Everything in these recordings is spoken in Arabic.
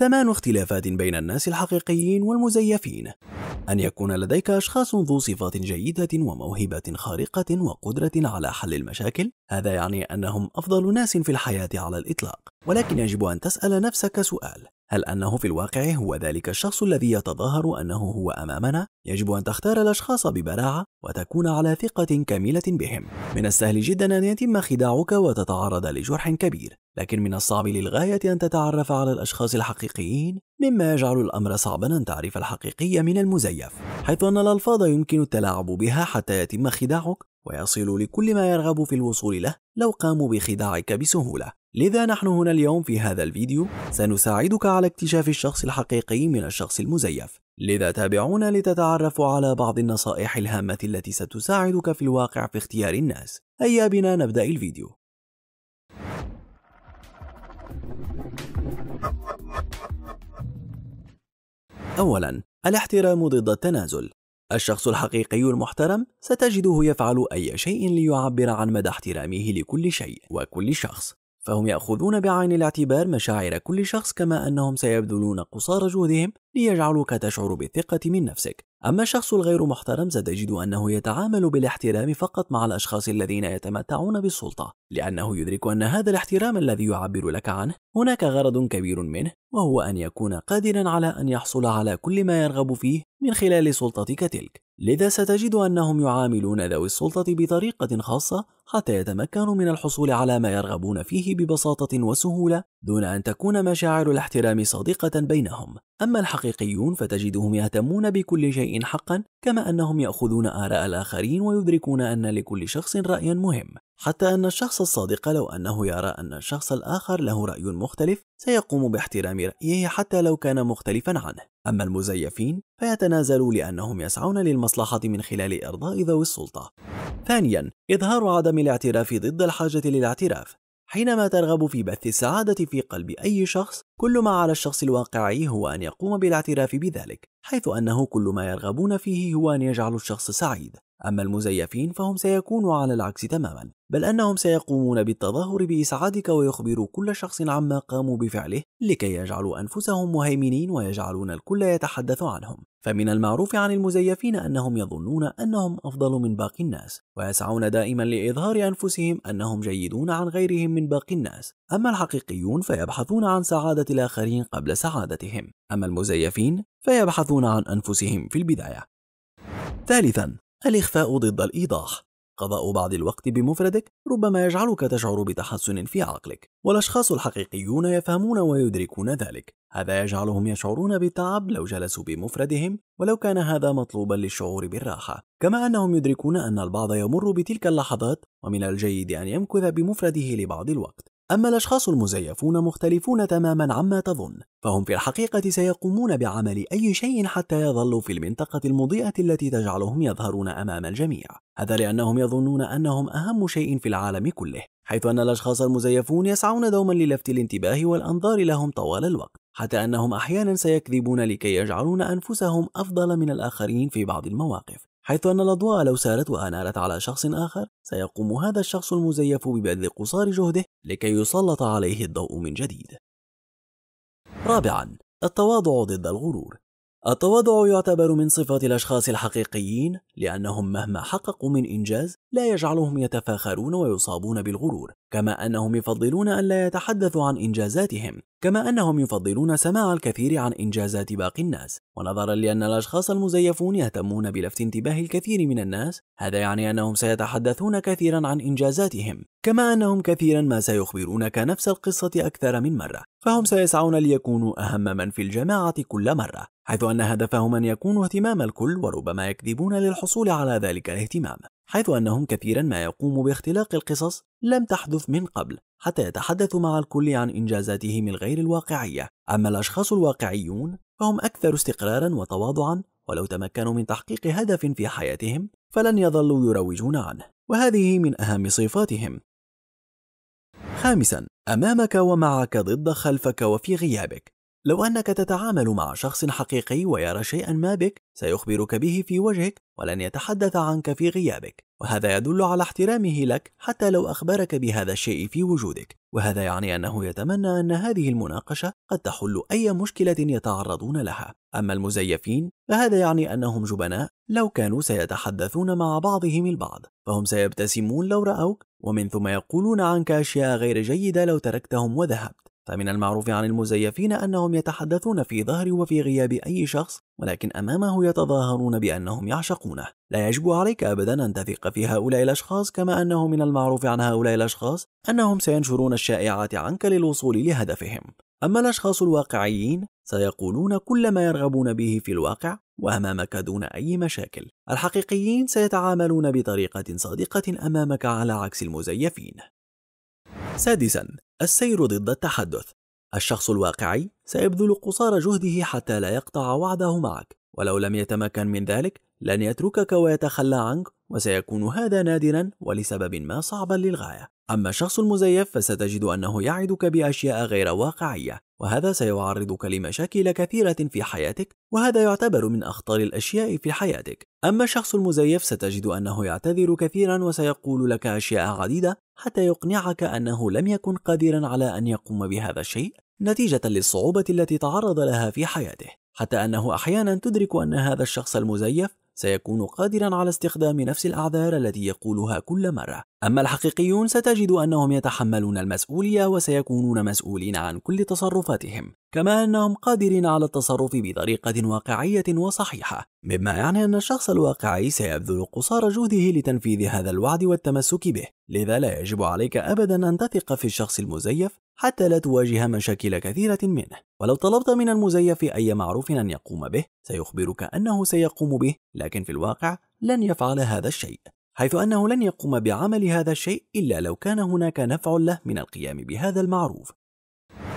ثمان اختلافات بين الناس الحقيقيين والمزيفين أن يكون لديك أشخاص ذو صفات جيدة وموهبة خارقة وقدرة على حل المشاكل هذا يعني أنهم أفضل ناس في الحياة على الإطلاق ولكن يجب أن تسأل نفسك سؤال هل أنه في الواقع هو ذلك الشخص الذي يتظاهر أنه هو أمامنا؟ يجب أن تختار الأشخاص ببراعة وتكون على ثقة كاملة بهم. من السهل جدا أن يتم خداعك وتتعرض لجرح كبير، لكن من الصعب للغاية أن تتعرف على الأشخاص الحقيقيين، مما يجعل الأمر صعبا أن تعرف الحقيقي من المزيف، حيث أن الألفاظ يمكن التلاعب بها حتى يتم خداعك ويصل لكل ما يرغب في الوصول له لو قاموا بخداعك بسهولة لذا نحن هنا اليوم في هذا الفيديو سنساعدك على اكتشاف الشخص الحقيقي من الشخص المزيف لذا تابعونا لتتعرف على بعض النصائح الهامة التي ستساعدك في الواقع في اختيار الناس هيا بنا نبدأ الفيديو أولا الاحترام ضد التنازل الشخص الحقيقي المحترم ستجده يفعل أي شيء ليعبر عن مدى احترامه لكل شيء وكل شخص فهم يأخذون بعين الاعتبار مشاعر كل شخص كما أنهم سيبذلون قصارى جهدهم ليجعلوك تشعر بالثقة من نفسك أما الشخص الغير محترم ستجد أنه يتعامل بالاحترام فقط مع الأشخاص الذين يتمتعون بالسلطة لأنه يدرك أن هذا الاحترام الذي يعبر لك عنه هناك غرض كبير منه وهو أن يكون قادرا على أن يحصل على كل ما يرغب فيه من خلال سلطتك تلك لذا ستجد أنهم يعاملون ذوي السلطة بطريقة خاصة حتى يتمكنوا من الحصول على ما يرغبون فيه ببساطة وسهولة دون أن تكون مشاعر الاحترام صادقة بينهم أما الحقيقيون فتجدهم يهتمون بكل شيء حقا كما أنهم يأخذون آراء الآخرين ويدركون أن لكل شخص رأي مهم حتى أن الشخص الصادق لو أنه يرى أن الشخص الآخر له رأي مختلف سيقوم باحترام رأيه حتى لو كان مختلفا عنه أما المزيفين فيتنازلوا لأنهم يسعون للمصلحة من خلال إرضاء ذوي السلطة. ثانياً، إظهار عدم الاعتراف ضد الحاجة للاعتراف، حينما ترغب في بث السعادة في قلب أي شخص، كل ما على الشخص الواقعي هو أن يقوم بالاعتراف بذلك، حيث أنه كل ما يرغبون فيه هو أن يجعلوا الشخص سعيد، أما المزيفين فهم سيكونوا على العكس تماما، بل أنهم سيقومون بالتظاهر بإسعادك ويخبروا كل شخص عما قاموا بفعله لكي يجعلوا أنفسهم مهيمنين ويجعلون الكل يتحدث عنهم، فمن المعروف عن المزيفين أنهم يظنون أنهم أفضل من باقي الناس، ويسعون دائما لإظهار أنفسهم أنهم جيدون عن غيرهم من باقي الناس، أما الحقيقيون فيبحثون عن سعادة الآخرين قبل سعادتهم أما المزيفين فيبحثون عن أنفسهم في البداية ثالثا الإخفاء ضد الإيضاح قضاء بعض الوقت بمفردك ربما يجعلك تشعر بتحسن في عقلك والأشخاص الحقيقيون يفهمون ويدركون ذلك هذا يجعلهم يشعرون بالتعب لو جلسوا بمفردهم ولو كان هذا مطلوبا للشعور بالراحة كما أنهم يدركون أن البعض يمر بتلك اللحظات ومن الجيد أن يمكث بمفرده لبعض الوقت أما الأشخاص المزيفون مختلفون تماما عما تظن فهم في الحقيقة سيقومون بعمل أي شيء حتى يظلوا في المنطقة المضيئة التي تجعلهم يظهرون أمام الجميع هذا لأنهم يظنون أنهم أهم شيء في العالم كله حيث أن الأشخاص المزيفون يسعون دوما للفت الانتباه والأنظار لهم طوال الوقت حتى أنهم أحيانا سيكذبون لكي يجعلون أنفسهم أفضل من الآخرين في بعض المواقف حيث أن الأضواء لو سارت وأنالت على شخص آخر سيقوم هذا الشخص المزيف ببذل قصار جهده لكي يسلط عليه الضوء من جديد رابعا التواضع ضد الغرور التواضع يعتبر من صفات الأشخاص الحقيقيين لأنهم مهما حققوا من إنجاز لا يجعلهم يتفاخرون ويصابون بالغرور، كما أنهم يفضلون أن لا يتحدثوا عن إنجازاتهم، كما أنهم يفضلون سماع الكثير عن إنجازات باقي الناس، ونظرا لأن الأشخاص المزيفون يهتمون بلفت انتباه الكثير من الناس، هذا يعني أنهم سيتحدثون كثيرا عن إنجازاتهم، كما أنهم كثيرا ما سيخبرونك نفس القصة أكثر من مرة فهم سيسعون ليكونوا أهم من في الجماعة كل مرة حيث أن هدفهم أن يكونوا اهتمام الكل وربما يكذبون للحصول على ذلك الاهتمام حيث أنهم كثيرا ما يقوموا باختلاق القصص لم تحدث من قبل حتى يتحدثوا مع الكل عن إنجازاتهم الغير الواقعية أما الأشخاص الواقعيون فهم أكثر استقرارا وتواضعا ولو تمكنوا من تحقيق هدف في حياتهم فلن يظلوا يروجون عنه وهذه من أهم صفاتهم خامسا أمامك ومعك ضد خلفك وفي غيابك لو أنك تتعامل مع شخص حقيقي ويرى شيئا ما بك سيخبرك به في وجهك ولن يتحدث عنك في غيابك وهذا يدل على احترامه لك حتى لو أخبرك بهذا الشيء في وجودك وهذا يعني أنه يتمنى أن هذه المناقشة قد تحل أي مشكلة يتعرضون لها أما المزيفين فهذا يعني أنهم جبناء لو كانوا سيتحدثون مع بعضهم البعض فهم سيبتسمون لو رأوك ومن ثم يقولون عنك أشياء غير جيدة لو تركتهم وذهبت فمن المعروف عن المزيفين أنهم يتحدثون في ظهر وفي غياب أي شخص ولكن أمامه يتظاهرون بأنهم يعشقونه لا يجب عليك أبدا أن تثق في هؤلاء الأشخاص كما أنه من المعروف عن هؤلاء الأشخاص أنهم سينشرون الشائعات عنك للوصول لهدفهم أما الأشخاص الواقعيين سيقولون كل ما يرغبون به في الواقع وأمامك دون أي مشاكل الحقيقيين سيتعاملون بطريقة صادقة أمامك على عكس المزيفين سادسا السير ضد التحدث الشخص الواقعي سيبذل قصارى جهده حتى لا يقطع وعده معك ولو لم يتمكن من ذلك لن يتركك ويتخلى عنك وسيكون هذا نادرا ولسبب ما صعبا للغاية أما الشخص المزيف فستجد أنه يعدك بأشياء غير واقعية وهذا سيعرضك لمشاكل كثيرة في حياتك وهذا يعتبر من أخطر الأشياء في حياتك أما الشخص المزيف ستجد أنه يعتذر كثيرا وسيقول لك أشياء عديدة حتى يقنعك أنه لم يكن قادرا على أن يقوم بهذا الشيء نتيجة للصعوبة التي تعرض لها في حياته حتى أنه أحيانا تدرك أن هذا الشخص المزيف سيكون قادرا على استخدام نفس الأعذار التي يقولها كل مرة أما الحقيقيون ستجد أنهم يتحملون المسؤولية وسيكونون مسؤولين عن كل تصرفاتهم كما أنهم قادرين على التصرف بطريقة واقعية وصحيحة مما يعني أن الشخص الواقعي سيبذل قصار جهده لتنفيذ هذا الوعد والتمسك به لذا لا يجب عليك أبدا أن تثق في الشخص المزيف حتى لا تواجه مشاكل كثيرة منه ولو طلبت من المزيف أي معروف أن يقوم به سيخبرك أنه سيقوم به لكن في الواقع لن يفعل هذا الشيء حيث أنه لن يقوم بعمل هذا الشيء إلا لو كان هناك نفع له من القيام بهذا المعروف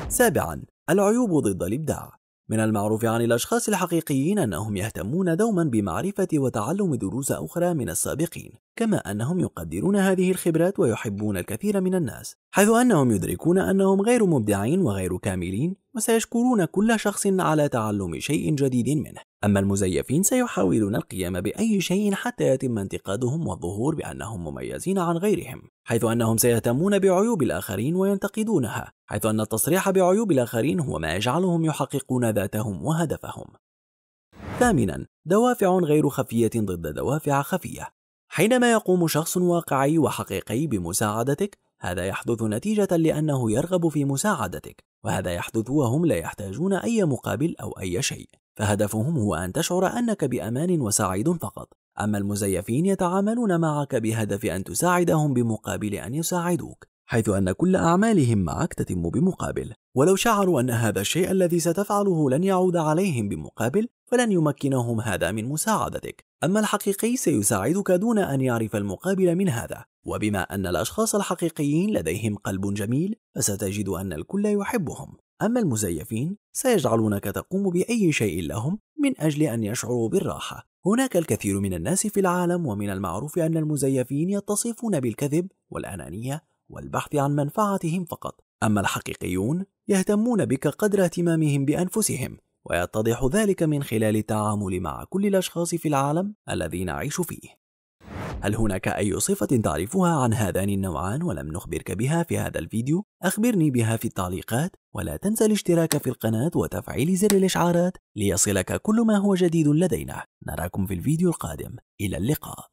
سابعا العيوب ضد الإبداع من المعروف عن الأشخاص الحقيقيين أنهم يهتمون دوما بمعرفة وتعلم دروس أخرى من السابقين، كما أنهم يقدرون هذه الخبرات ويحبون الكثير من الناس، حيث أنهم يدركون أنهم غير مبدعين وغير كاملين، وسيشكرون كل شخص على تعلم شيء جديد منه. أما المزيفين سيحاولون القيام بأي شيء حتى يتم انتقادهم والظهور بأنهم مميزين عن غيرهم، حيث أنهم سيهتمون بعيوب الآخرين وينتقدونها حيث أن التصريح بعيوب الآخرين هو ما يجعلهم يحققون ذاتهم وهدفهم ثامنا دوافع غير خفية ضد دوافع خفية حينما يقوم شخص واقعي وحقيقي بمساعدتك هذا يحدث نتيجة لأنه يرغب في مساعدتك وهذا يحدث وهم لا يحتاجون أي مقابل أو أي شيء فهدفهم هو أن تشعر أنك بأمان وسعيد فقط أما المزيفين يتعاملون معك بهدف أن تساعدهم بمقابل أن يساعدوك حيث أن كل أعمالهم معك تتم بمقابل ولو شعروا أن هذا الشيء الذي ستفعله لن يعود عليهم بمقابل فلن يمكنهم هذا من مساعدتك أما الحقيقي سيساعدك دون أن يعرف المقابل من هذا وبما أن الأشخاص الحقيقيين لديهم قلب جميل فستجد أن الكل يحبهم أما المزيفين سيجعلونك تقوم بأي شيء لهم من أجل أن يشعروا بالراحة هناك الكثير من الناس في العالم ومن المعروف أن المزيفين يتصفون بالكذب والأنانية والبحث عن منفعتهم فقط أما الحقيقيون يهتمون بك قدر اهتمامهم بأنفسهم ويتضح ذلك من خلال التعامل مع كل الأشخاص في العالم الذي نعيش فيه هل هناك أي صفة تعرفها عن هذان النوعان ولم نخبرك بها في هذا الفيديو؟ أخبرني بها في التعليقات ولا تنسى الاشتراك في القناة وتفعيل زر الإشعارات ليصلك كل ما هو جديد لدينا نراكم في الفيديو القادم إلى اللقاء